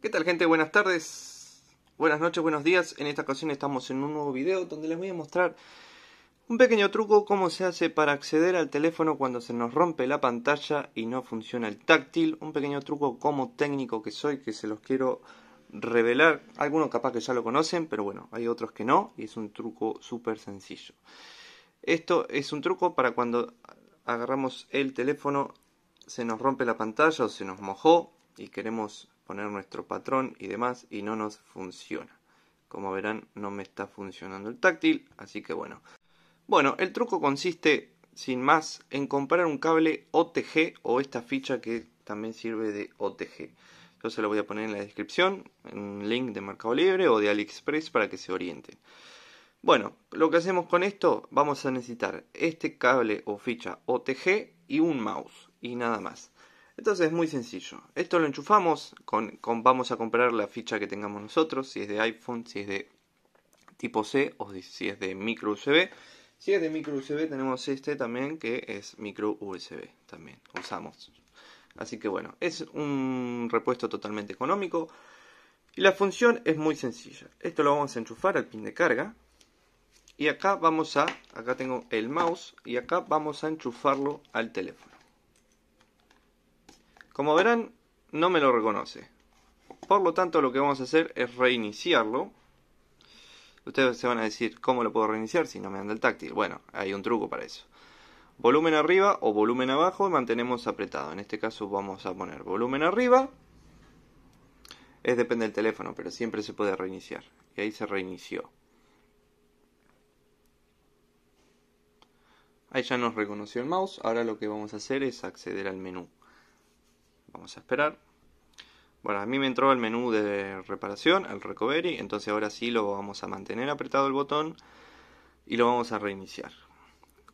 ¿Qué tal gente? Buenas tardes, buenas noches, buenos días. En esta ocasión estamos en un nuevo video donde les voy a mostrar un pequeño truco cómo se hace para acceder al teléfono cuando se nos rompe la pantalla y no funciona el táctil. Un pequeño truco como técnico que soy que se los quiero revelar. Algunos capaz que ya lo conocen, pero bueno, hay otros que no y es un truco súper sencillo. Esto es un truco para cuando agarramos el teléfono, se nos rompe la pantalla o se nos mojó y queremos poner nuestro patrón y demás y no nos funciona. Como verán no me está funcionando el táctil, así que bueno. Bueno, el truco consiste sin más en comprar un cable OTG o esta ficha que también sirve de OTG. Yo se lo voy a poner en la descripción, en un link de Mercado Libre o de AliExpress para que se oriente. Bueno, lo que hacemos con esto, vamos a necesitar este cable o ficha OTG y un mouse y nada más. Entonces es muy sencillo. Esto lo enchufamos, con, vamos a comprar la ficha que tengamos nosotros, si es de iPhone, si es de tipo C o si es de micro USB. Si es de micro USB tenemos este también que es micro USB también usamos. Así que bueno, es un repuesto totalmente económico y la función es muy sencilla. Esto lo vamos a enchufar al pin de carga y acá vamos a acá tengo el mouse y acá vamos a enchufarlo al teléfono. Como verán, no me lo reconoce. Por lo tanto, lo que vamos a hacer es reiniciarlo. Ustedes se van a decir, ¿cómo lo puedo reiniciar si no me anda el táctil? Bueno, hay un truco para eso. Volumen arriba o volumen abajo mantenemos apretado. En este caso vamos a poner volumen arriba. Es depende del teléfono, pero siempre se puede reiniciar. Y ahí se reinició. Ahí ya nos reconoció el mouse. Ahora lo que vamos a hacer es acceder al menú. Vamos a esperar. Bueno, a mí me entró el menú de reparación, el recovery, entonces ahora sí lo vamos a mantener apretado el botón y lo vamos a reiniciar.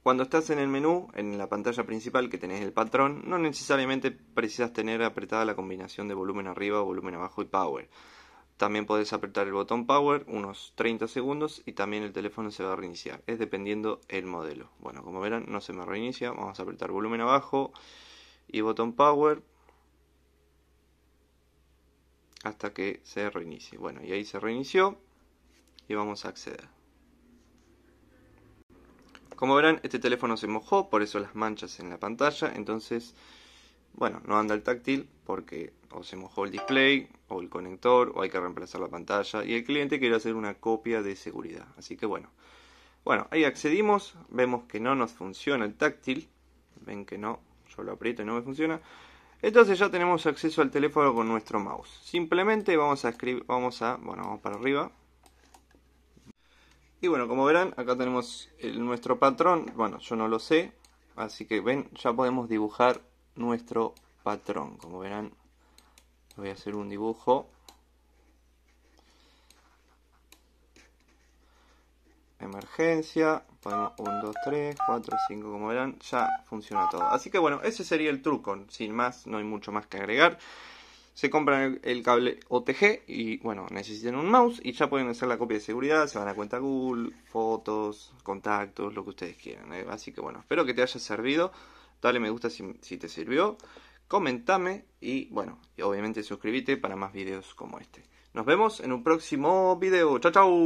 Cuando estás en el menú, en la pantalla principal que tenés el patrón, no necesariamente precisas tener apretada la combinación de volumen arriba, volumen abajo y power. También podés apretar el botón Power unos 30 segundos y también el teléfono se va a reiniciar. Es dependiendo el modelo. Bueno, como verán, no se me reinicia. Vamos a apretar volumen abajo y botón Power hasta que se reinicie. Bueno, y ahí se reinició y vamos a acceder. Como verán, este teléfono se mojó, por eso las manchas en la pantalla. Entonces, bueno, no anda el táctil porque o se mojó el display o el conector o hay que reemplazar la pantalla. Y el cliente quiere hacer una copia de seguridad. Así que bueno. Bueno, ahí accedimos. Vemos que no nos funciona el táctil. Ven que no, yo lo aprieto y no me funciona. Entonces ya tenemos acceso al teléfono con nuestro mouse. Simplemente vamos a escribir, vamos a, bueno, vamos para arriba. Y bueno, como verán, acá tenemos nuestro patrón. Bueno, yo no lo sé, así que ven, ya podemos dibujar nuestro patrón. Como verán, voy a hacer un dibujo. Emergencia. Podemos 1, 2, 3, 4, 5, como verán, ya funciona todo. Así que bueno, ese sería el truco. Sin más, no hay mucho más que agregar. Se compran el, cable OTG y bueno, necesitan un mouse y ya pueden hacer la copia de seguridad, se van a cuenta Google, fotos, contactos, lo que ustedes quieran. ¿eh? Así que bueno, espero que te haya servido. Dale me gusta si, te sirvió. Comentame y bueno, obviamente suscríbete para más videos como este. Nos vemos en un próximo video. Chao, chao.